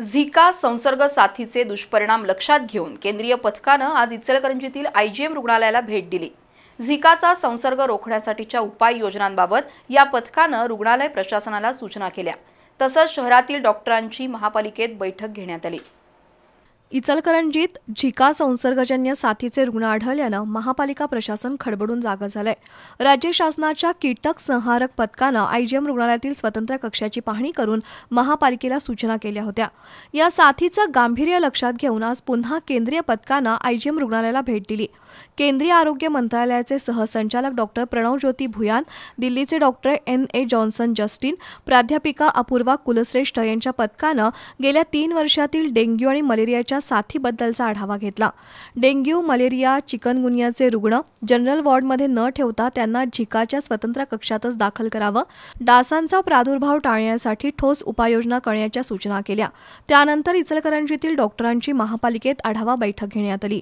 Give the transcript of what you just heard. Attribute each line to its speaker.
Speaker 1: झिका संसर्ग साथीचे दुष्परिणाम लक्षात घेऊन केंद्रीय पथकानं आज इचलकरंजीतील आय जी एम रुग्णालयाला भेट दिली झिकाचा संसर्ग रोखण्यासाठीच्या उपाययोजनांबाबत या पथकानं रुग्णालय प्रशासनाला सूचना केल्या तसंच शहरातील डॉक्टरांची महापालिकेत बैठक घेण्यात आली
Speaker 2: इचलकरंजीत झिका संसर्गजन्य साथीचे रुग्ण आढळल्यानं महापालिका प्रशासन खडबडून जागा झालंय राज्य शासनाच्या कीटक संहारक पथकानं आयजीएम रुग्णालयातील स्वतंत्र कक्षाची पाहणी करून महापालिकेला सूचना केल्या होत्या या साथीचं गांभीर्य लक्षात घेऊन आज पुन्हा केंद्रीय पथकानं आयजीएम रुग्णालयाला भेट दिली केंद्रीय आरोग्य मंत्रालयाचे सहसंचालक डॉक्टर प्रणव ज्योती भुयान दिल्लीचे doctor N A Johnson Justin प्राध्यापिका अपूर्वा कुलश्रेष्ठ यांच्या पथकानं गेल्या तीन वर्षातील डेंग्यू आणि मलेरियाच्या साथीबद्दलचा आढावा घेतला डेंग्यू मलेरिया चिकनगुनियाचे रुग्ण जनरल वॉर्डमध्ये न ठेवता त्यांना झिकाच्या स्वतंत्र कक्षातच दाखल करावं डासांचा प्रादुर्भाव टाळण्यासाठी ठोस उपाययोजना करण्याच्या सूचना केल्या त्यानंतर इचलकरंजीतील डॉक्टरांची महापालिकेत आढावा बैठक घेण्यात आली